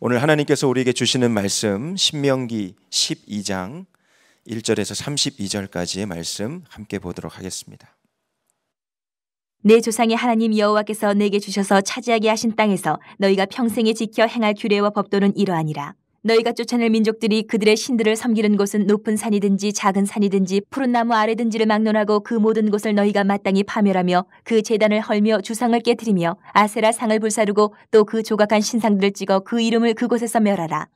오늘 하나님께서 우리에게 주시는 말씀 신명기 12장 1절에서 32절까지의 말씀 함께 보도록 하겠습니다. 내 조상의 하나님 여호와께서 내게 주셔서 차지하게 하신 땅에서 너희가 평생에 지켜 행할 규례와 법도는 이러하니라. 너희가 쫓아낼 민족들이 그들의 신들을 섬기는 곳은 높은 산이든지 작은 산이든지 푸른 나무 아래든지를 막론하고 그 모든 곳을 너희가 마땅히 파멸하며 그 재단을 헐며 주상을 깨뜨리며 아세라 상을 불사르고 또 그 조각한 신상들을 찍어 그 이름을 그곳에서 멸하라.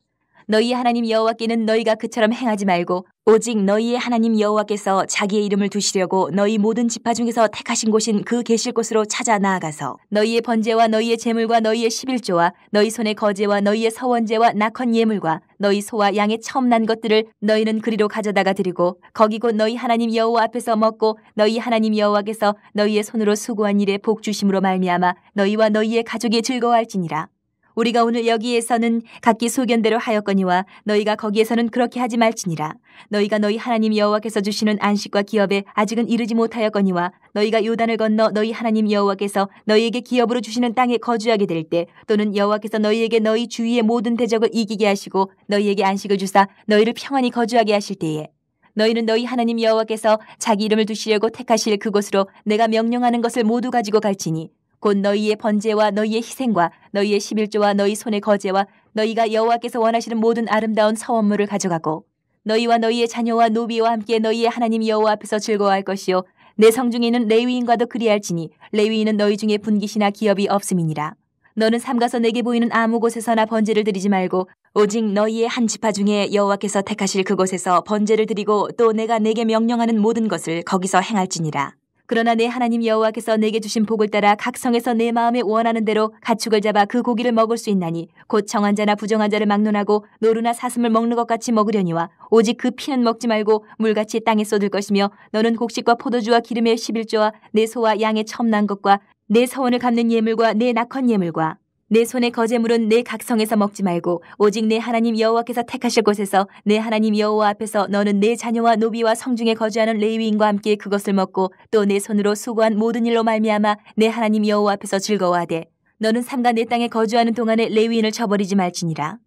너희 하나님 여호와께는 너희가 그처럼 행하지 말고 오직 너희의 하나님 여호와께서 자기의 이름을 두시려고 너희 모든 지파 중에서 택하신 곳인 그 계실 곳으로 찾아 나아가서 너희의 번제와 너희의 재물과 너희의 십일조와 너희 손의 거제와 너희의 서원제와 낙헌 예물과 너희 소와 양의 처음 난 것들을 너희는 그리로 가져다가 드리고 거기 곧 너희 하나님 여호와 앞에서 먹고 너희 하나님 여호와께서 너희의 손으로 수고한 일에 복 주심으로 말미암아 너희와 너희의 가족이 즐거워할지니라 우리가 오늘 여기에서는 각기 소견대로 하였거니와 너희가 거기에서는 그렇게 하지 말지니라. 너희가 너희 하나님 여호와께서 주시는 안식과 기업에 아직은 이르지 못하였거니와 너희가 요단을 건너 너희 하나님 여호와께서 너희에게 기업으로 주시는 땅에 거주하게 될 때 또는 여호와께서 너희에게 너희 주위의 모든 대적을 이기게 하시고 너희에게 안식을 주사 너희를 평안히 거주하게 하실 때에 너희는 너희 하나님 여호와께서 자기 이름을 두시려고 택하실 그곳으로 내가 명령하는 것을 모두 가지고 갈지니 곧 너희의 번제와 너희의 희생과 너희의 십일조와 너희 손의 거제와 너희가 여호와께서 원하시는 모든 아름다운 서원물을 가져가고 너희와 너희의 자녀와 노비와 함께 너희의 하나님 여호와 앞에서 즐거워할 것이요 내성 중에는 레위인과도 그리할지니 레위인은 너희 중에 분깃이나 기업이 없음이니라 너는 삼가서 내게 보이는 아무 곳에서나 번제를 드리지 말고 오직 너희의 한 지파 중에 여호와께서 택하실 그곳에서 번제를 드리고 또 내가 내게 명령하는 모든 것을 거기서 행할지니라 그러나 내 하나님 여호와께서 내게 주신 복을 따라 각 성에서 내 마음에 원하는 대로 가축을 잡아 그 고기를 먹을 수 있나니 곧청한 자나 부정한 자를 막론하고 노루나 사슴을 먹는 것 같이 먹으려니와 오직 그 피는 먹지 말고 물같이 땅에 쏟을 것이며 너는 곡식과 포도주와 기름의 1 1조와내 소와 양의 첨난 것과 내 서원을 갚는 예물과 내 낙헌 예물과 내 손에 거제물은 내 각성에서 먹지 말고 오직 내 하나님 여호와께서 택하실 곳에서 내 하나님 여호와 앞에서 너는 내 자녀와 노비와 성중에 거주하는 레위인과 함께 그것을 먹고 또 내 손으로 수고한 모든 일로 말미암아 내 하나님 여호와 앞에서 즐거워하되 너는 삼가 내 땅에 거주하는 동안에 레위인을 쳐버리지 말지니라.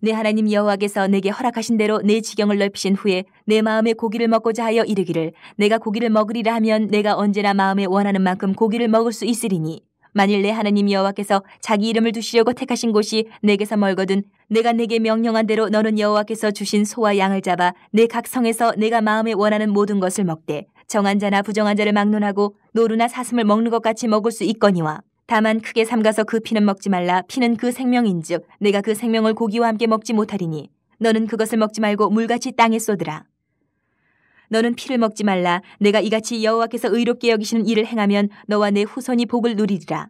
내 하나님 여호와께서 내게 허락하신 대로 내 지경을 넓히신 후에 내 마음에 고기를 먹고자 하여 이르기를 내가 고기를 먹으리라 하면 내가 언제나 마음에 원하는 만큼 고기를 먹을 수 있으리니 만일 내 하나님 여호와께서 자기 이름을 두시려고 택하신 곳이 내게서 멀거든 내가 내게 명령한 대로 너는 여호와께서 주신 소와 양을 잡아 내각 성에서 내가 마음에 원하는 모든 것을 먹되 정한 자나 부정한 자를 막론하고 노루나 사슴을 먹는 것 같이 먹을 수 있거니와 다만 크게 삼가서 그 피는 먹지 말라 피는 그 생명인즉 내가 그 생명을 고기와 함께 먹지 못하리니 너는 그것을 먹지 말고 물같이 땅에 쏟으라 너는 피를 먹지 말라. 내가 이같이 여호와께서 의롭게 여기시는 일을 행하면 너와 내 후손이 복을 누리리라.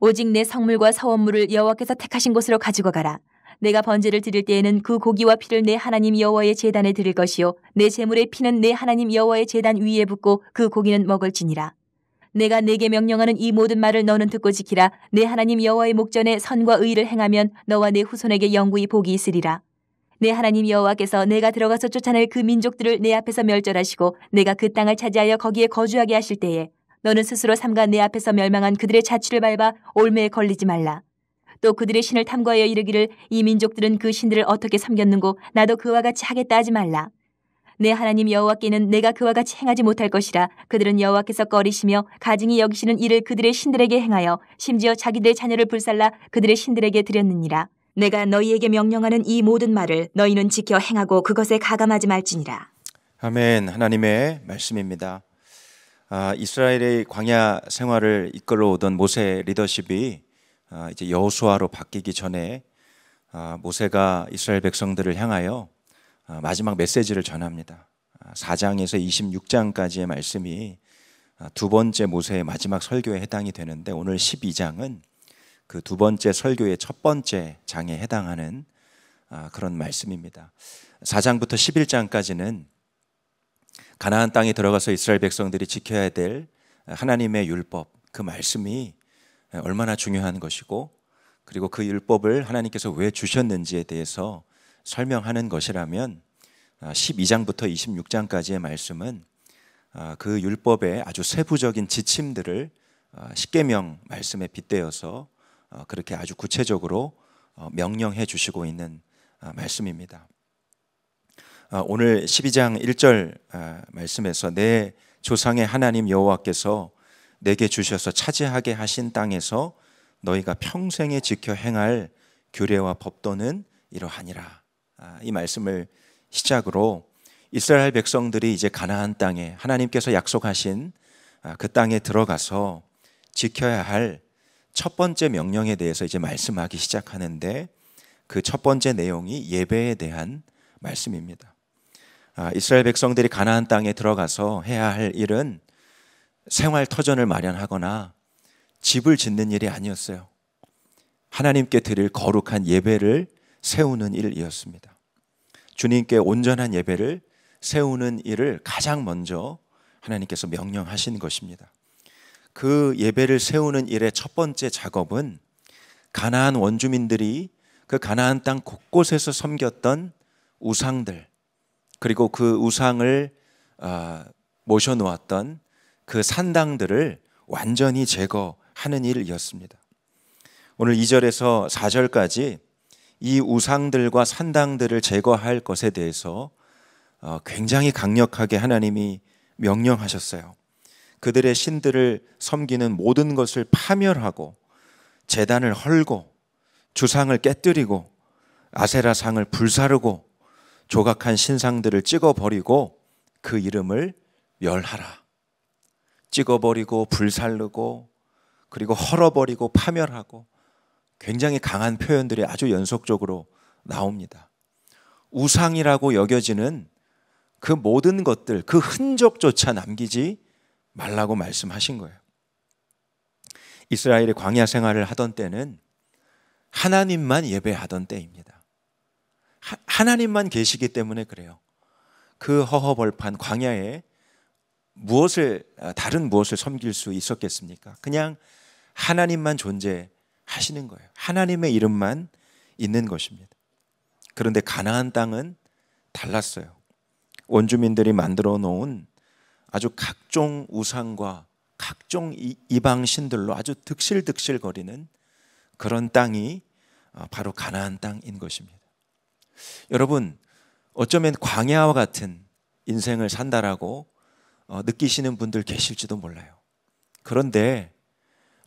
오직 내 성물과 서원물을 여호와께서 택하신 곳으로 가지고 가라. 내가 번제를 드릴 때에는 그 고기와 피를 내 하나님 여호와의 제단에 드릴 것이요 내 제물의 피는 내 하나님 여호와의 제단 위에 붙고그 고기는 먹을지니라. 내가 내게 명령하는 이 모든 말을 너는 듣고 지키라. 내 하나님 여호와의 목전에 선과 의를 행하면 너와 내 후손에게 영구히 복이 있으리라. 내 하나님 여호와께서 내가 들어가서 쫓아낼 그 민족들을 내 앞에서 멸절하시고 내가 그 땅을 차지하여 거기에 거주하게 하실 때에 너는 스스로 삼가 내 앞에서 멸망한 그들의 자취를 밟아 올매에 걸리지 말라. 또 그들의 신을 탐구하여 이르기를 이 민족들은 그 신들을 어떻게 섬겼는고 나도 그와 같이 하겠다 하지 말라. 내 하나님 여호와께는 내가 그와 같이 행하지 못할 것이라 그들은 여호와께서 꺼리시며 가증이 여기시는 일을 그들의 신들에게 행하여 심지어 자기들의 자녀를 불살라 그들의 신들에게 드렸느니라. 내가 너희에게 명령하는 이 모든 말을 너희는 지켜 행하고 그것에 가감하지 말지니라. 아멘. 하나님의 말씀입니다. 아, 이스라엘의 광야 생활을 이끌어 오던 모세 리더십이 아, 이제 여호수아로 바뀌기 전에 아, 모세가 이스라엘 백성들을 향하여 아, 마지막 메시지를 전합니다. 4장에서 아, 26장까지의 말씀이 아, 두 번째 모세의 마지막 설교에 해당이 되는데 오늘 12장은 그두 번째 설교의 첫 번째 장에 해당하는 아, 그런 말씀입니다. 4장부터 11장까지는 가나안 땅에 들어가서 이스라엘 백성들이 지켜야 될 하나님의 율법 그 말씀이 얼마나 중요한 것이고 그리고 그 율법을 하나님께서 왜 주셨는지에 대해서 설명하는 것이라면 12장부터 아, 26장까지의 말씀은 아, 그 율법의 아주 세부적인 지침들을 십계명 말씀에 빗대어서 어, 그렇게 아주 구체적으로 어, 명령해 주시고 있는 어, 말씀입니다. 오늘 12장 1절 말씀에서 내 조상의 하나님 여호와께서 내게 주셔서 차지하게 하신 땅에서 너희가 평생에 지켜 행할 규례와 법도는 이러하니라. 아, 이 말씀을 시작으로 이스라엘 백성들이 이제 가나안 땅에 하나님께서 약속하신 아, 그 땅에 들어가서 지켜야 할첫 번째 명령에 대해서 이제 말씀하기 시작하는데 그 첫 번째 내용이 예배에 대한 말씀입니다. 아, 이스라엘 백성들이 가나안 땅에 들어가서 해야 할 일은 생활 터전을 마련하거나 집을 짓는 일이 아니었어요. 하나님께 드릴 거룩한 예배를 세우는 일이었습니다. 주님께 온전한 예배를 세우는 일을 가장 먼저 하나님께서 명령하신 것입니다. 그 예배를 세우는 일의 첫 번째 작업은 가나안 원주민들이 그 가나안 땅 곳곳에서 섬겼던 우상들 그리고 그 우상을 아, 모셔 놓았던 그 산당들을 완전히 제거하는 일이었습니다. 오늘 2절에서 4절까지 이 우상들과 산당들을 제거할 것에 대해서 어, 굉장히 강력하게 하나님이 명령하셨어요. 그들의 신들을 섬기는 모든 것을 파멸하고 재단을 헐고 주상을 깨뜨리고 아세라상을 불사르고 조각한 신상들을 찍어버리고 그 이름을 멸하라. 찍어버리고 불살르고 그리고 헐어버리고 파멸하고 굉장히 강한 표현들이 아주 연속적으로 나옵니다. 우상이라고 여겨지는 그 모든 것들, 그 흔적조차 남기지 말라고 말씀하신 거예요. 이스라엘의 광야 생활을 하던 때는 하나님만 예배하던 때입니다. 하, 하나님만 계시기 때문에 그래요. 그 허허벌판 광야에 무엇을 아, 다른 무엇을 섬길 수 있었겠습니까? 그냥 하나님만 존재하시는 거예요. 하나님의 이름만 있는 것입니다. 그런데 가나안 땅은 달랐어요. 원주민들이 만들어 놓은 아주 각종 우상과 각종 이방 신들로 아주 득실득실 거리는 그런 땅이 어, 바로 가나안 땅인 것입니다. 여러분 어쩌면 광야와 같은 인생을 산다라고 어, 느끼시는 분들 계실지도 몰라요. 그런데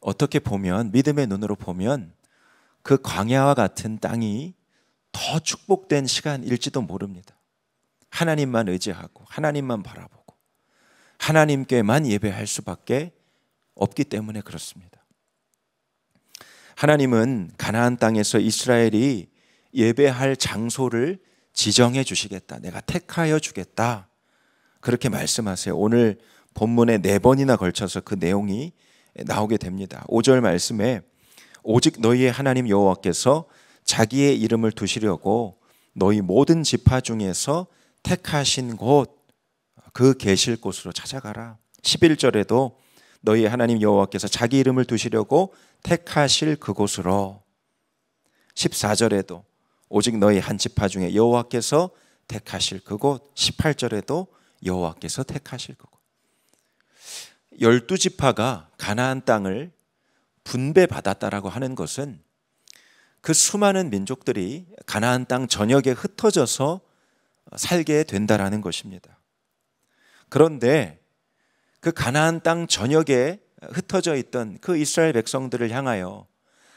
어떻게 보면 믿음의 눈으로 보면 그 광야와 같은 땅이 더 축복된 시간일지도 모릅니다. 하나님만 의지하고 하나님만 바라보고 하나님께만 예배할 수밖에 없기 때문에 그렇습니다. 하나님은 가나안 땅에서 이스라엘이 예배할 장소를 지정해 주시겠다. 내가 택하여 주겠다. 그렇게 말씀하세요. 오늘 본문에 네 번이나 걸쳐서 그 내용이 나오게 됩니다. 5절 말씀에 오직 너희의 하나님 여호와께서 자기의 이름을 두시려고 너희 모든 지파 중에서 택하신 곳그 계실 곳으로 찾아가라. 11절에도 너희 하나님 여호와께서 자기 이름을 두시려고 택하실 그곳으로 14절에도 오직 너희 한 지파 중에 여호와께서 택하실 그곳 18절에도 여호와께서 택하실 그곳 열두 지파가 가나안 땅을 분배받았다라고 하는 것은 그 수많은 민족들이 가나안 땅 전역에 흩어져서 살게 된다라는 것입니다. 그런데 그 가나안 땅 전역에 흩어져 있던 그 이스라엘 백성들을 향하여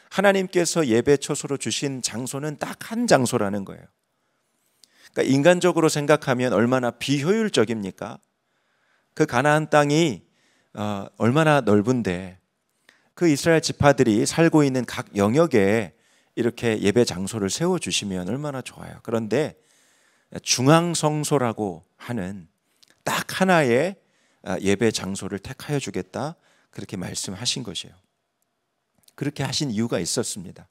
하나님께서 예배 처소로 주신 장소는 딱 한 장소라는 거예요. 그러니까 인간적으로 생각하면 얼마나 비효율적입니까? 그 가나안 땅이 어, 얼마나 넓은데 그 이스라엘 지파들이 살고 있는 각 영역에 이렇게 예배 장소를 세워 주시면 얼마나 좋아요. 그런데 중앙 성소라고 하는 딱 하나의 아, 예배 장소를 택하여 주겠다 그렇게 말씀하신 것이에요. 그렇게 하신 이유가 있었습니다.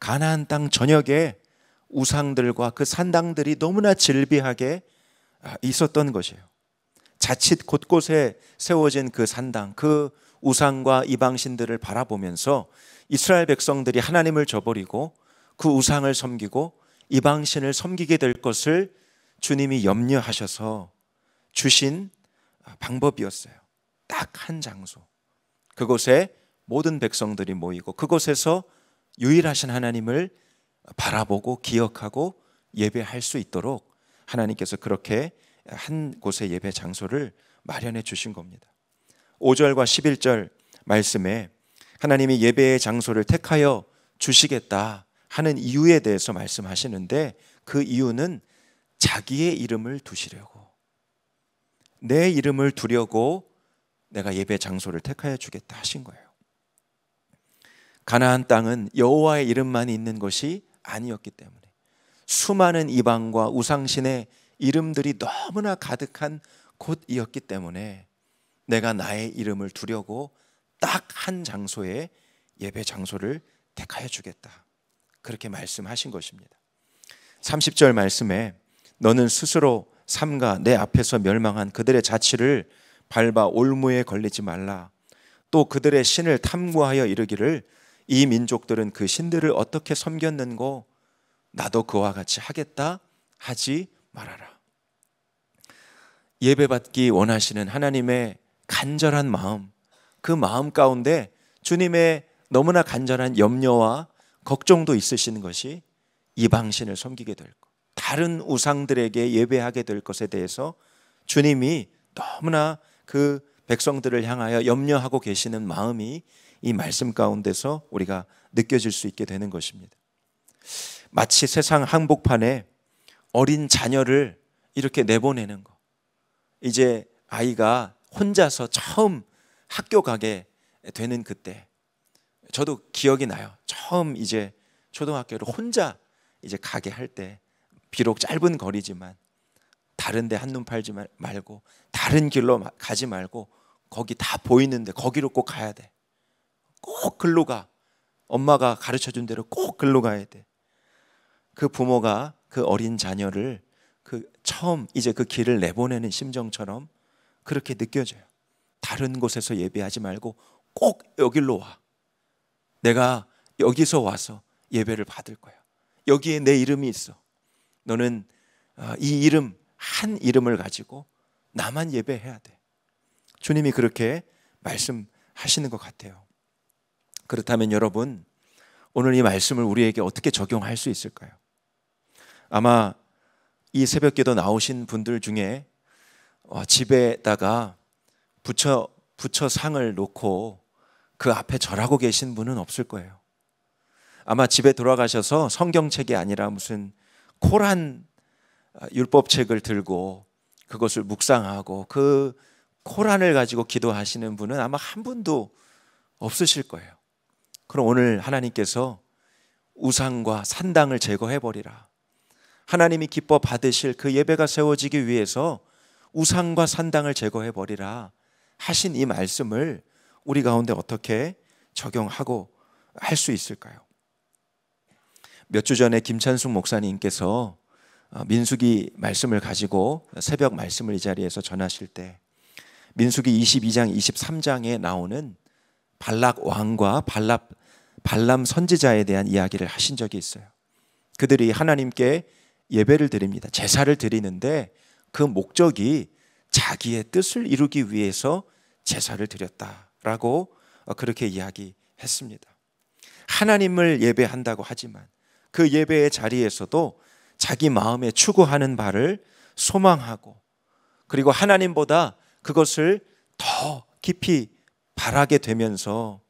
가나안 땅 전역에 우상들과 그 산당들이 너무나 질비하게 아, 있었던 것이에요. 자칫 곳곳에 세워진 그 산당, 그 우상과 이방신들을 바라보면서 이스라엘 백성들이 하나님을 저버리고 그 우상을 섬기고 이방신을 섬기게 될 것을 주님이 염려하셔서 주신 어, 방법이었어요. 딱 한 장소. 그곳에 모든 백성들이 모이고 그곳에서 유일하신 하나님을 바라보고 기억하고 예배할 수 있도록 하나님께서 그렇게 한 곳의 예배 장소를 마련해 주신 겁니다. 5절과 11절 말씀에 하나님이 예배의 장소를 택하여 주시겠다 하는 이유에 대해서 말씀하시는데 그 이유는 자기의 이름을 두시려고 내 이름을 두려고 내가 예배 장소를 택하여 주겠다 하신 거예요. 가나안 땅은 여호와의 이름만 있는 것이 아니었기 때문에 수많은 이방과 우상신의 이름들이 너무나 가득한 곳이었기 때문에 내가 나의 이름을 두려고 딱 한 장소에 예배 장소를 택하여 주겠다. 그렇게 말씀하신 것입니다. 30절 말씀에 너는 스스로 삼가 내 앞에서 멸망한 그들의 자취를 밟아 올무에 걸리지 말라. 또 그들의 신을 탐구하여 이르기를 이 민족들은 그 신들을 어떻게 섬겼는고 나도 그와 같이 하겠다 하지 말아라. 예배받기 원하시는 하나님의 간절한 마음, 그 마음 가운데 주님의 너무나 간절한 염려와 걱정도 있으시는 것이 이방신을 섬기게 될 것. 다른 우상들에게 예배하게 될 것에 대해서 주님이 너무나 그 백성들을 향하여 염려하고 계시는 마음이 이 말씀 가운데서 우리가 느껴질 수 있게 되는 것입니다. 마치 세상 한복판에 어린 자녀를 이렇게 내보내는 거. 이제 아이가 혼자서 처음 학교 가게 되는 그때 저도 기억이 나요. 처음 이제 초등학교를 혼자 이제 가게 할때 비록 짧은 거리지만 다른데 한눈 팔지 말고 다른 길로 가지 말고 거기 다 보이는데 거기로 꼭 가야 돼. 꼭 글로 가. 엄마가 가르쳐 준 대로 꼭 글로 가야 돼. 그 부모가 그 어린 자녀를 그 처음 이제 그 길을 내보내는 심정처럼 그렇게 느껴져요. 다른 곳에서 예배하지 말고 꼭 여기로 와. 내가 여기서 와서 예배를 받을 거야. 여기에 내 이름이 있어. 너는 어, 이 이름 한 이름을 가지고 나만 예배해야 돼. 주님이 그렇게 말씀하시는 것 같아요. 그렇다면 여러분 오늘 이 말씀을 우리에게 어떻게 적용할 수 있을까요? 아마 이 새벽기도 나오신 분들 중에 어, 집에다가 부처 부처 상을 놓고 그 앞에 절하고 계신 분은 없을 거예요. 아마 집에 돌아가셔서 성경책이 아니라 무슨 코란 어, 율법책을 들고 그것을 묵상하고 그 코란을 가지고 기도하시는 분은 아마 한 분도 없으실 거예요. 그럼 오늘 하나님께서 우상과 산당을 제거해 버리라. 하나님이 기뻐 받으실 그 예배가 세워지기 위해서 우상과 산당을 제거해 버리라 하신 이 말씀을 우리 가운데 어떻게 적용하고 할 수 있을까요? 몇주 전에 김찬숙 목사님께서 어, 민숙이 말씀을 가지고 새벽 말씀을 이 자리에서 전하실 때 민숙이 22장 23장에 나오는 발락 왕과 발랍 발람 선지자에 대한 이야기를 하신 적이 있어요. 그들이 하나님께 예배를 드립니다. 제사를 드리는데 그 목적이 자기의 뜻을 이루기 위해서 제사를 드렸다라고 어, 그렇게 이야기했습니다. 하나님을 예배한다고 하지만 그 예배의 자리에서도 자기 마음에 추구하는 바를 소망하고 그리고 하나님보다 그것을 더 깊이 바라게 되면서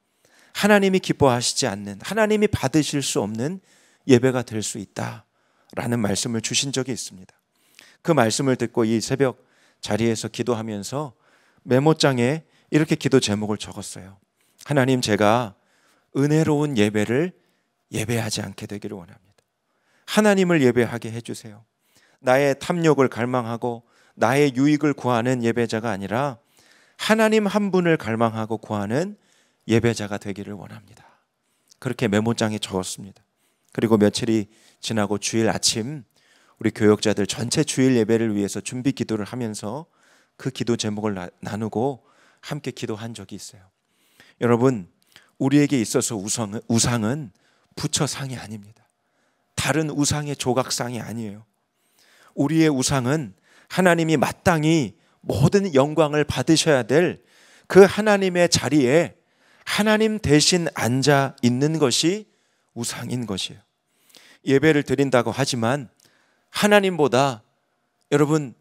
하나님이 기뻐하시지 않는 하나님이 받으실 수 없는 예배가 될 수 있다라는 말씀을 주신 적이 있습니다. 그 말씀을 듣고 이 새벽 자리에서 기도하면서 메모장에 이렇게 기도 제목을 적었어요. 하나님 제가 은혜로운 예배를 예배하지 않게 되기를 원합니다. 하나님을 예배하게 해주세요. 나의 탐욕을 갈망하고 나의 유익을 구하는 예배자가 아니라 하나님 한 분을 갈망하고 구하는 예배자가 되기를 원합니다. 그렇게 메모장에 적었습니다. 그리고 며칠이 지나고 주일 아침 우리 교역자들 전체 주일 예배를 위해서 준비 기도를 하면서 그 기도 제목을 나, 나누고 함께 기도한 적이 있어요. 여러분, 우리에게 있어서 우상 우상은 부처상이 아닙니다. 다른 우상의 조각상이 아니에요. 우리의 우상은 하나님이 마땅히 모든 영광을 받으셔야 될 그 하나님의 자리에 하나님 대신 앉아 있는 것이 우상인 것이에요. 예배를 드린다고 하지만 하나님보다 여러분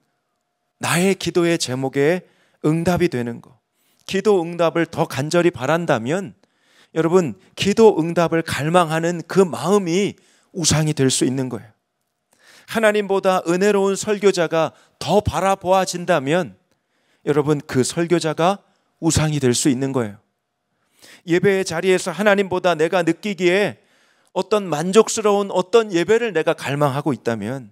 나의 기도의 제목에 응답이 되는 거. 기도 응답을 더 간절히 바란다면 여러분 기도 응답을 갈망하는 그 마음이 우상이 될 수 있는 거예요. 하나님보다 은혜로운 설교자가 더 바라보아진다면 여러분 그 설교자가 우상이 될 수 있는 거예요. 예배의 자리에서 하나님보다 내가 느끼기에 어떤 만족스러운 어떤 예배를 내가 갈망하고 있다면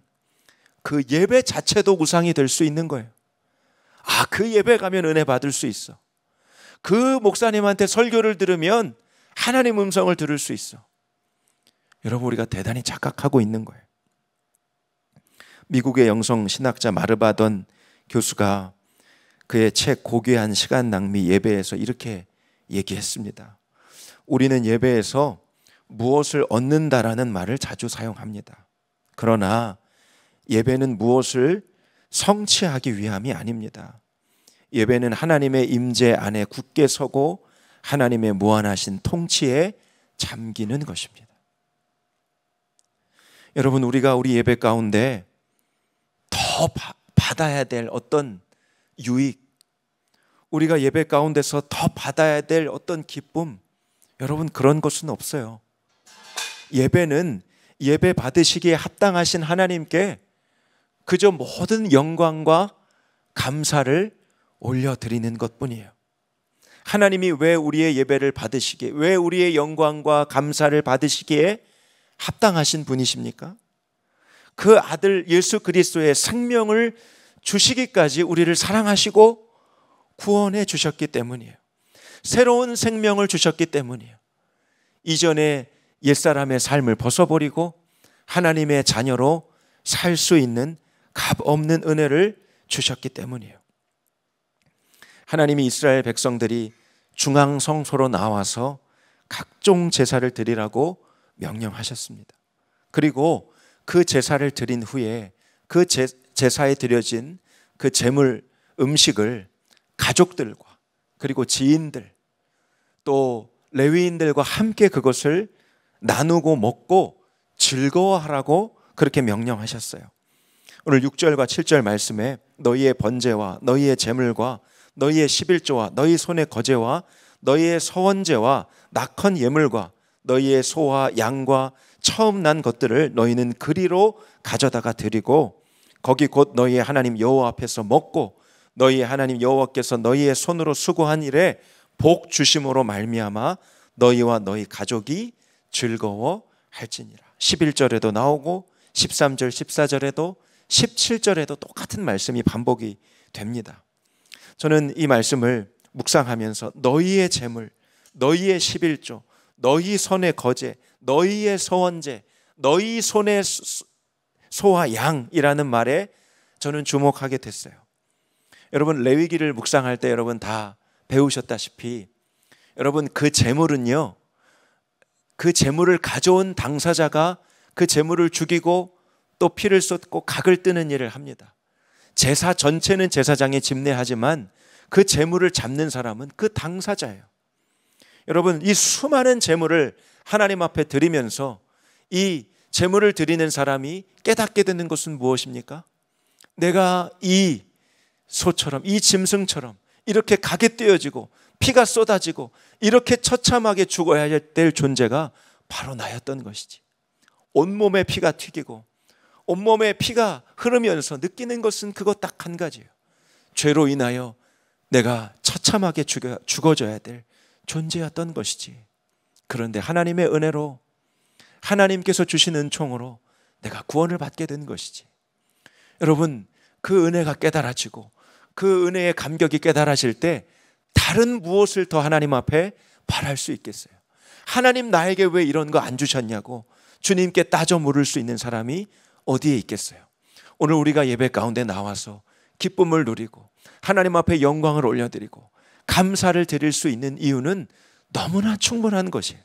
그 예배 자체도 우상이 될 수 있는 거예요. 아, 그 예배 가면 은혜 받을 수 있어. 그 목사님한테 설교를 들으면 하나님 음성을 들을 수 있어. 여러분 우리가 대단히 착각하고 있는 거예요. 미국의 영성 신학자 마르바던 교수가 그의 책 고귀한 시간 낭비 예배에서 이렇게 얘기했습니다. 우리는 예배에서 무엇을 얻는다라는 말을 자주 사용합니다. 그러나 예배는 무엇을 성취하기 위함이 아닙니다. 예배는 하나님의 임재 안에 굳게 서고 하나님의 무한하신 통치에 잠기는 것입니다. 여러분, 우리가 우리 예배 가운데 더 바, 받아야 될 어떤 유익, 우리가 예배 가운데서 더 받아야 될 어떤 기쁨, 여러분, 그런 것은 없어요. 예배는 예배 받으시기에 합당하신 하나님께 그저 모든 영광과 감사를 올려드리는 것 뿐이에요. 하나님이 왜 우리의 예배를 받으시기에, 왜 우리의 영광과 감사를 받으시기에 합당하신 분이십니까? 그 아들 예수 그리스도의 생명을 주시기까지 우리를 사랑하시고 구원해 주셨기 때문이에요. 새로운 생명을 주셨기 때문이에요. 이전에 옛사람의 삶을 벗어버리고 하나님의 자녀로 살 수 있는 값 없는 은혜를 주셨기 때문이에요. 하나님이 이스라엘 백성들이 중앙 성소로 나와서 각종 제사를 드리라고 명령하셨습니다. 그리고 그 제사를 드린 후에 그 제, 제사에 드려진 그 제물 음식을 가족들과 그리고 지인들 또 레위인들과 함께 그것을 나누고 먹고 즐거워하라고 그렇게 명령하셨어요. 오늘 6절과 7절 말씀에 너희의 번제와 너희의 제물과 너희의 십일조와 너희 손의 거제와 너희의 서원제와 낙헌 예물과 너희의 소와 양과 처음 난 것들을 너희는 그리로 가져다가 드리고 거기 곧 너희의 하나님 여호와 앞에서 먹고 너희의 하나님 여호와께서 너희의 손으로 수고한 일에 복 주심으로 말미암아 너희와 너희 가족이 즐거워 할지니라. 11절에도 나오고 13절 14절에도 17절에도 똑같은 말씀이 반복이 됩니다. 저는 이 말씀을 묵상하면서 너희의 재물, 너희의 11조, 너희 손의 거제, 너희의 소원제 너희 손의 소와 양이라는 말에 저는 주목하게 됐어요. 여러분 레위기를 묵상할 때 여러분 다 배우셨다시피 여러분 그 재물은요. 그 재물을 가져온 당사자가 그 재물을 죽이고 또 피를 쏟고 각을 뜨는 일을 합니다. 제사 전체는 제사장의 집례하지만 그 재물을 잡는 사람은 그 당사자예요. 여러분, 이 수많은 재물을 하나님 앞에 드리면서 이 재물을 드리는 사람이 깨닫게 되는 것은 무엇입니까? 내가 이 소처럼, 이 짐승처럼 이렇게 각에 떼어지고 피가 쏟아지고 이렇게 처참하게 죽어야 될 존재가 바로 나였던 것이지. 온몸에 피가 튀기고 온몸에 피가 흐르면서 느끼는 것은 그것 딱한 가지예요. 죄로 인하여 내가 처참하게 죽여, 죽어져야 될 존재였던 것이지. 그런데 하나님의 은혜로 하나님께서 주신 은총으로 내가 구원을 받게 된 것이지. 여러분, 그 은혜가 깨달아지고 그 은혜의 감격이 깨달아질 때 다른 무엇을 더 하나님 앞에 바랄 수 있겠어요? 하나님 나에게 왜 이런 거 안 주셨냐고 주님께 따져 물을 수 있는 사람이 어디에 있겠어요? 오늘 우리가 예배 가운데 나와서 기쁨을 누리고 하나님 앞에 영광을 올려드리고 감사를 드릴 수 있는 이유는 너무나 충분한 것이에요.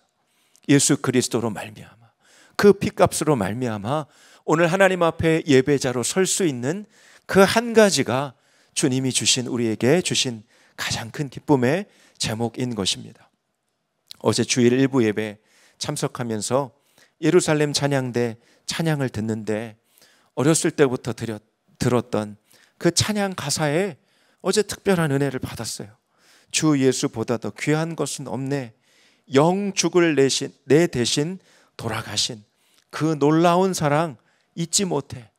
예수 그리스도로 말미암아 그 피값으로 말미암아 오늘 하나님 앞에 예배자로 설 수 있는 그 한 가지가 주님이 주신 우리에게 주신 가장 큰 기쁨의 제목인 것입니다. 어제 주일 일부 예배 참석하면서 예루살렘 찬양대 찬양을 듣는데 어렸을 때부터 들였, 들었던 그 찬양 가사에 어제 특별한 은혜를 받았어요. 주 예수보다 더 귀한 것은 없네. 영 죽을 내신, 내 대신 돌아가신 그 놀라운 사랑 잊지 못해.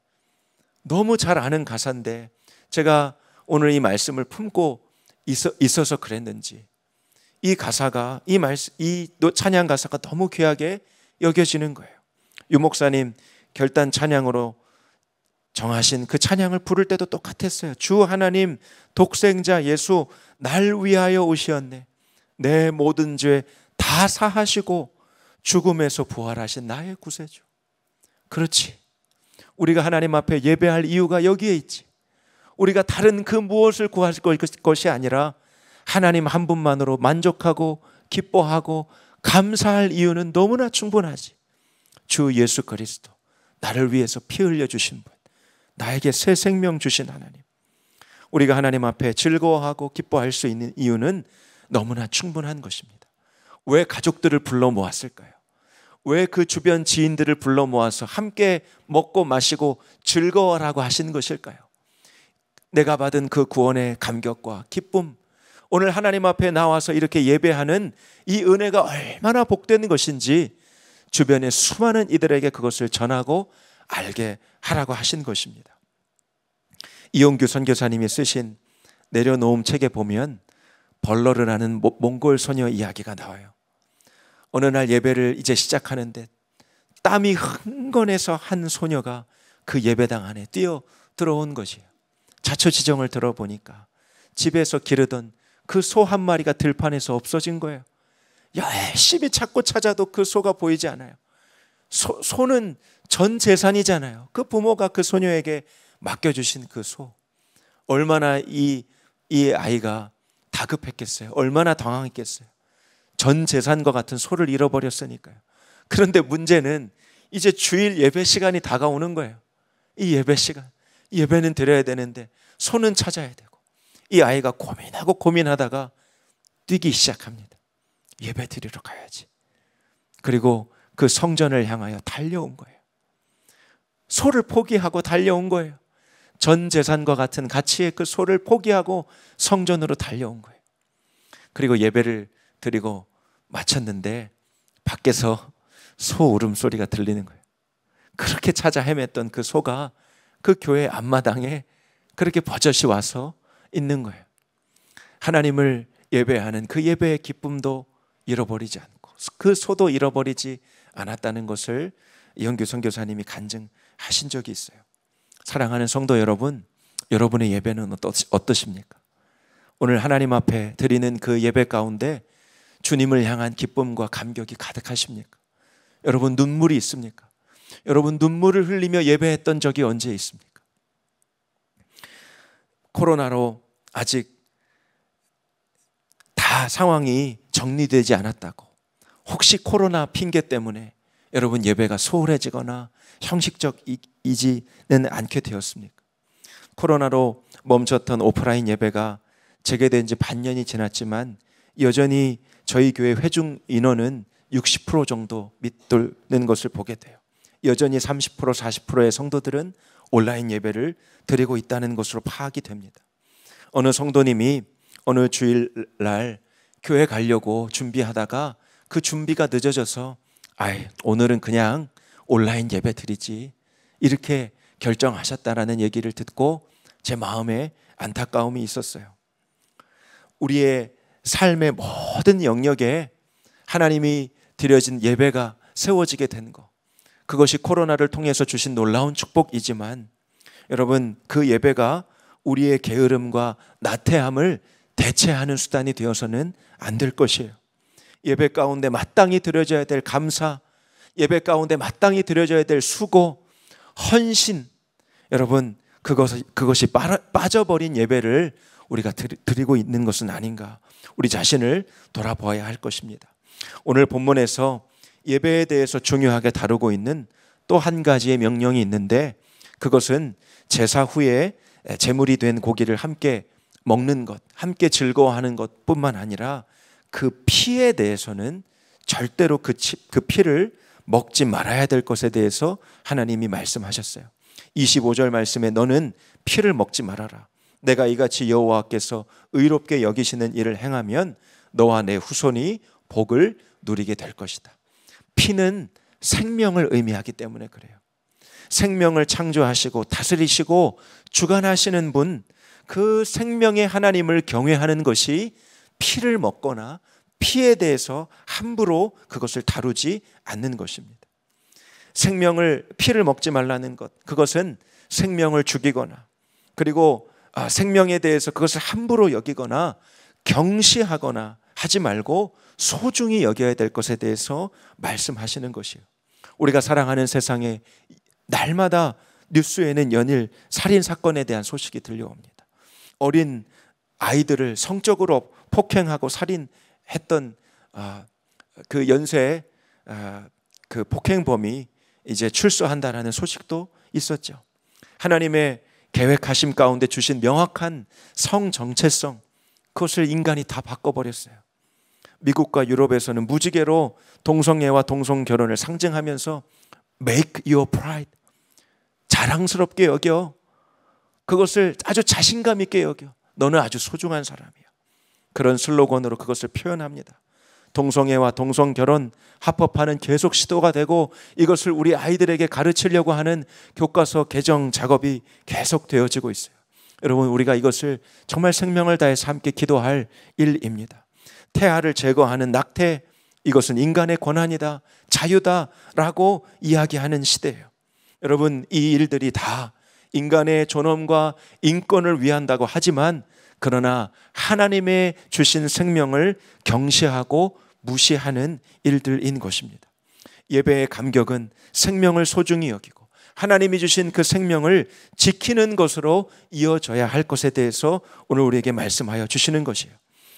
너무 잘 아는 가사인데 제가 오늘 이 말씀을 품고 있어, 서 그랬는지 이 가사가 이 말씀 이 찬양 가사가 너무 귀하게 여겨지는 거예요. 유목사님 결단 찬양으로 정하신 그 찬양을 부를 때도 똑같았어요. 주 하나님 독생자 예수 날 위하여 오시었네. 내 모든 죄 다 사하시고 죽음에서 부활하신 나의 구세주. 그렇지. 우리가 하나님 앞에 예배할 이유가 여기에 있지. 우리가 다른 그 무엇을 구할 것이 아니라 하나님 한 분만으로 만족하고 기뻐하고 감사할 이유는 너무나 충분하지. 주 예수 그리스도, 나를 위해서 피 흘려주신 분, 나에게 새 생명 주신 하나님. 우리가 하나님 앞에 즐거워하고 기뻐할 수 있는 이유는 너무나 충분한 것입니다. 왜 가족들을 불러 모았을까요? 왜 그 주변 지인들을 불러 모아서 함께 먹고 마시고 즐거워라고 하신 것일까요? 내가 받은 그 구원의 감격과 기쁨, 오늘 하나님 앞에 나와서 이렇게 예배하는 이 은혜가 얼마나 복된 것인지 주변의 수많은 이들에게 그것을 전하고 알게 하라고 하신 것입니다. 이용규 선교사님이 쓰신 내려놓음 책에 보면 벌러르라는 몽골 소녀 이야기가 나와요. 어느 날 예배를 이제 시작하는데 땀이 흥건해서 한 소녀가 그 예배당 안에 뛰어 들어온 것이에요. 자초지정을 들어보니까 집에서 기르던 그소한 마리가 들판에서 없어진 거예요. 열심히 찾고 찾아도 그 소가 보이지 않아요. 소, 소는 전 재산이잖아요. 그 부모가 그 소녀에게 맡겨주신 그 소. 얼마나 이, 이 아이가 다급했겠어요. 얼마나 당황했겠어요. 전 재산과 같은 소를 잃어버렸으니까요. 그런데 문제는 이제 주일 예배 시간이 다가오는 거예요. 이 예배 시간. 예배는 드려야 되는데 소는 찾아야 돼요. 이 아이가 고민하고 고민하다가 뛰기 시작합니다. 예배 드리러 가야지. 그리고 그 성전을 향하여 달려온 거예요. 소를 포기하고 달려온 거예요. 전 재산과 같은 가치의 그 소를 포기하고 성전으로 달려온 거예요. 그리고 예배를 드리고 마쳤는데 밖에서 소 울음소리가 들리는 거예요. 그렇게 찾아 헤맸던 그 소가 그 교회 앞마당에 그렇게 버젓이 와서 있는 거예요. 하나님을 예배하는 그 예배의 기쁨도 잃어버리지 않고 그 소도 잃어버리지 않았다는 것을 이영규 선교사님이 간증하신 적이 있어요. 사랑하는 성도 여러분, 여러분의 예배는 어떠, 십니까 오늘 하나님 앞에 드리는 그 예배 가운데 주님을 향한 기쁨과 감격이 가득하십니까? 여러분 눈물이 있습니까? 여러분 눈물을 흘리며 예배했던 적이 언제 있습니까? 코로나로 아직 다 상황이 정리되지 않았다고. 혹시 코로나 핑계 때문에 여러분 예배가 소홀해지거나 형식적이지는 않게 되었습니까? 코로나로 멈췄던 오프라인 예배가 재개된 지 반년이 지났지만 여전히 저희 교회 회중 인원은 60% 정도 밑도는 것을 보게 돼요. 여전히 30% 40%의 성도들은 온라인 예배를 드리고 있다는 것으로 파악이 됩니다. 어느 성도님이 어느 주일날 교회 가려고 준비하다가 그 준비가 늦어져서 아 오늘은 그냥 온라인 예배 드리지 이렇게 결정하셨다라는 얘기를 듣고 제 마음에 안타까움이 있었어요. 우리의 삶의 모든 영역에 하나님이 드려진 예배가 세워지게 된 것. 그것이 코로나를 통해서 주신 놀라운 축복이지만 여러분 그 예배가 우리의 게으름과 나태함을 대체하는 수단이 되어서는 안 될 것이에요. 예배 가운데 마땅히 드려져야 될 감사, 예배 가운데 마땅히 드려져야 될 수고, 헌신. 여러분, 그것 그것이 빠져버린 예배를 우리가 드리고 있는 것은 아닌가. 우리 자신을 돌아보아야 할 것입니다. 오늘 본문에서 예배에 대해서 중요하게 다루고 있는 또 한 가지의 명령이 있는데 그것은 제사 후에 재물이된 고기를 함께 먹는 것, 함께 즐거워하는 것 뿐만 아니라 그 피에 대해서는 절대로 그, 그 피를 먹지 말아야 될 것에 대해서 하나님이 말씀하셨어요. 25절 말씀에 너는 피를 먹지 말아라. 내가 이같이 여호와께서 의롭게 여기시는 일을 행하면 너와 내 후손이 복을 누리게 될 것이다. 피는 생명을 의미하기 때문에 그래요. 생명을 창조하시고 다스리시고 주관하시는 분, 그 생명의 하나님을 경외하는 것이 피를 먹거나 피에 대해서 함부로 그것을 다루지 않는 것입니다. 생명을, 피를 먹지 말라는 것, 그것은 생명을 죽이거나 그리고 아, 생명에 대해서 그것을 함부로 여기거나 경시하거나 하지 말고 소중히 여겨야 될 것에 대해서 말씀하시는 것이에요. 우리가 사랑하는 세상에 날마다 뉴스에는 연일 살인 사건에 대한 소식이 들려옵니다. 어린 아이들을 성적으로 폭행하고 살인했던 아, 그 연쇄 아, 그 폭행범이 이제 출소한다라는 소식도 있었죠. 하나님의 계획하심 가운데 주신 명확한 성 정체성 그것을 인간이 다 바꿔버렸어요. 미국과 유럽에서는 무지개로 동성애와 동성 결혼을 상징하면서 make your pride 자랑스럽게 여겨 그것을 아주 자신감 있게 여겨 너는 아주 소중한 사람이야 그런 슬로건으로 그것을 표현합니다. 동성애와 동성 결혼 합법화는 계속 시도가 되고 이것을 우리 아이들에게 가르치려고 하는 교과서 개정 작업이 계속 되어지고 있어요. 여러분 우리가 이것을 정말 생명을 다해서 함께 기도할 일입니다. 태아를 제거하는 낙태 이것은 인간의 권한이다. 자유다라고 이야기하는 시대예요. 여러분 이 일들이 다 인간의 존엄과 인권을 위한다고 하지만 그러나 하나님의 주신 생명을 경시하고 무시하는 일들인 것입니다. 예배의 감격은 생명을 소중히 여기고 하나님이 주신 그 생명을 지키는 것으로 이어져야 할 것에 대해서 오늘 우리에게 말씀하여 주시는 것이에요.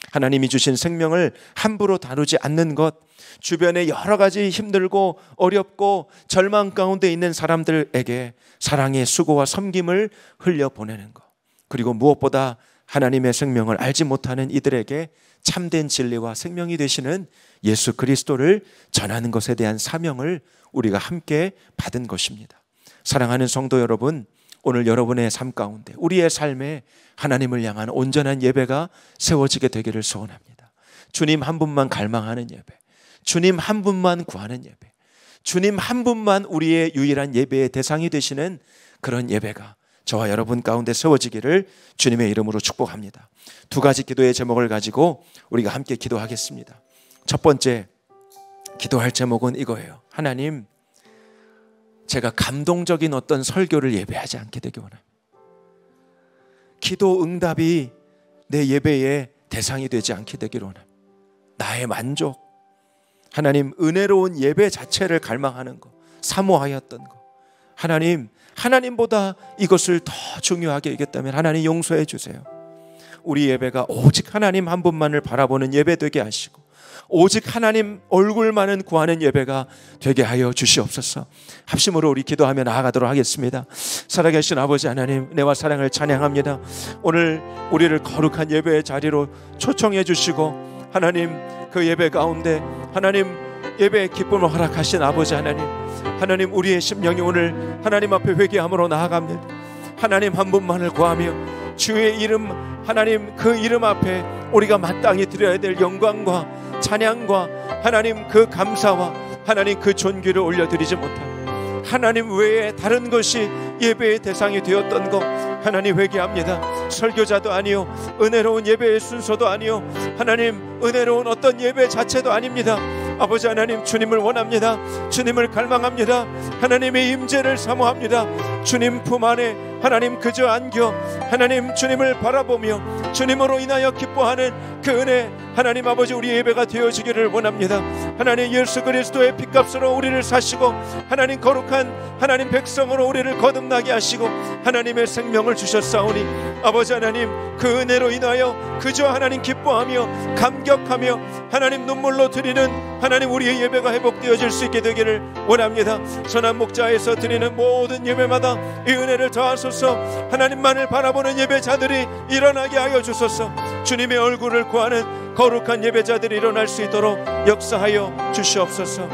하나님이 주신 생명을 함부로 다루지 않는 것, 주변에 여러 가지 힘들고 어렵고 절망 가운데 있는 사람들에게 사랑의 수고와 섬김을 흘려보내는 것. 그리고 무엇보다 하나님의 생명을 알지 못하는 이들에게 참된 진리와 생명이 되시는 예수 그리스도를 전하는 것에 대한 사명을 우리가 함께 받은 것입니다. 사랑하는 성도 여러분, 오늘 여러분의 삶 가운데 우리의 삶에 하나님을 향한 온전한 예배가 세워지게 되기를 소원합니다. 주님 한 분만 갈망하는 예배, 주님 한 분만 구하는 예배, 주님 한 분만 우리의 유일한 예배의 대상이 되시는 그런 예배가 저와 여러분 가운데 세워지기를 주님의 이름으로 축복합니다. 두 가지 기도의 제목을 가지고 우리가 함께 기도하겠습니다. 첫 번째 기도할 제목은 이거예요. 하나님, 제가 감동적인 어떤 설교를 예배하지 않게 되길 원합니다. 기도 응답이 내 예배의 대상이 되지 않게 되길 원합니다. 나의 만족, 하나님 은혜로운 예배 자체를 갈망하는 것, 사모하였던 것. 하나님, 하나님보다 이것을 더 중요하게 여겼다면 하나님 용서해 주세요. 우리 예배가 오직 하나님 한 분만을 바라보는 예배 되게 하시고 오직 하나님 얼굴만은 구하는 예배가 되게 하여 주시옵소서. 합심으로 우리 기도하며 나아가도록 하겠습니다. 살아계신 아버지 하나님, 내와 사랑을 찬양합니다. 오늘 우리를 거룩한 예배의 자리로 초청해 주시고 하나님 그 예배 가운데 하나님 예배의 기쁨을 허락하신 아버지 하나님 하나님 우리의 심령이 오늘 하나님 앞에 회개함으로 나아갑니다 하나님 한 분만을 구하며 주의 이름 하나님 그 이름 앞에 우리가 마땅히 드려야 될 영광과 찬양과 하나님 그 감사와 하나님 그 존귀를 올려드리지 못한 하나님 외에 다른 것이 예배의 대상이 되었던 것 하나님 회개합니다. 설교자도 아니요 은혜로운 예배의 순서도 아니요 하나님 은혜로운 어떤 예배 자체도 아닙니다. 아버지 하나님 주님을 원합니다. 주님을 갈망합니다. 하나님의 임재를 사모합니다. 주님 품 안에 하나님 그저 안겨 하나님 주님을 바라보며 주님으로 인하여 기뻐하는 그 은혜 하나님 아버지 우리 예배가 되어지기를 원합니다. 하나님 예수 그리스도의 피값으로 우리를 사시고 하나님 거룩한 하나님 백성으로 우리를 거듭나게 하시고 하나님의 생명을 주셨사오니 아버지 하나님 그 은혜로 인하여 그저 하나님 기뻐하며 감격하며 하나님 눈물로 드리는 하나님 우리의 예배가 회복되어질 수 있게 되기를 원합니다. 선한 목자에서 드리는 모든 예배마다 이 은혜를 더하소서 주소서 하나님만을 바라보는 예배자들이 일어나게 하여 주소서 주님의 얼굴을 구하는 거룩한 예배자들이 일어날 수 있도록 역사하여 주시옵소서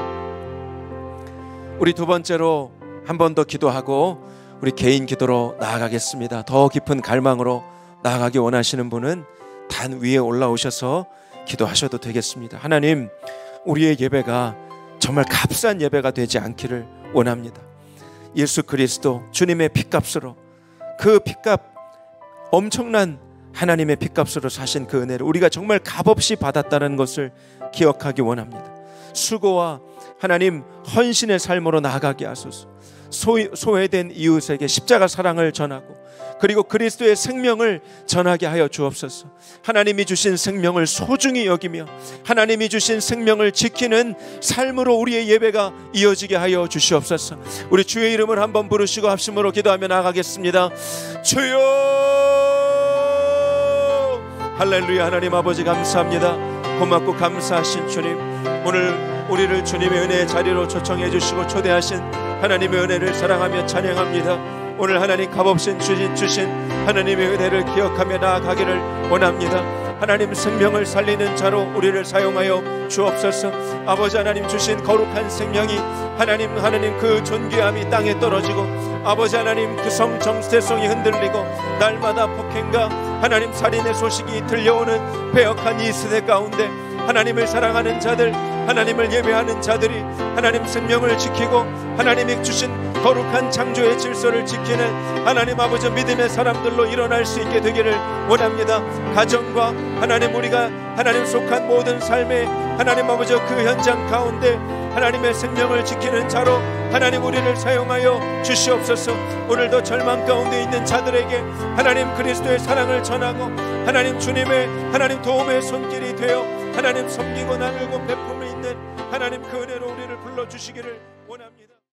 우리 두 번째로 한 번 더 기도하고 우리 개인 기도로 나아가겠습니다 더 깊은 갈망으로 나아가기 원하시는 분은 단 위에 올라오셔서 기도하셔도 되겠습니다 하나님 우리의 예배가 정말 값싼 예배가 되지 않기를 원합니다. 예수 그리스도 주님의 피값으로 그 핏값 엄청난 하나님의 핏값으로 사신 그 은혜를 우리가 정말 값없이 받았다는 것을 기억하기 원합니다. 수고와 하나님 헌신의 삶으로 나아가게 하소서. 소, 외된 이웃에게 십자가 사랑을 전하고 그리고 그리스도의 생명을 전하게 하여 주옵소서. 하나님이 주신 생명을 소중히 여기며 하나님이 주신 생명을 지키는 삶으로 우리의 예배가 이어지게 하여 주시옵소서. 우리 주의 이름을 한번 부르시고 합심으로 기도하며 나가겠습니다. 주여 할렐루야 하나님 아버지 감사합니다. 고맙고 감사하신 주님 오늘 우리를 주님의 은혜의 자리로 초청해 주시고 초대하신 하나님의 은혜를 사랑하며 찬양합니다 오늘 하나님 값없인 주신 주신 하나님의 은혜를 기억하며 나아가기를 원합니다. 하나님 생명을 살리는 자로 우리를 사용하여 주옵소서. 아버지 하나님 주신 거룩한 생명이 하나님 하나님 그 존귀함이 땅에 떨어지고 아버지 하나님 그성 정체성이 흔들리고 날마다 폭행과 하나님 살인의 소식이 들려오는 배역한 이 세대 가운데 하나님을 사랑하는 자들 하나님을 예배하는 자들이 하나님 생명을 지키고 하나님이 주신 거룩한 창조의 질서를 지키는 하나님 아버지 믿음의 사람들로 일어날 수 있게 되기를 원합니다. 가정과 하나님 우리가 하나님 속한 모든 삶에 하나님 아버지 그 현장 가운데 하나님의 생명을 지키는 자로 하나님 우리를 사용하여 주시옵소서 오늘도 절망 가운데 있는 자들에게 하나님 그리스도의 사랑을 전하고 하나님 주님의 하나님 도움의 손길이 되어 하나님 섬기고 나누고 베품을 있는 하나님 그 은혜로 우리를 불러주시기를 원합니다.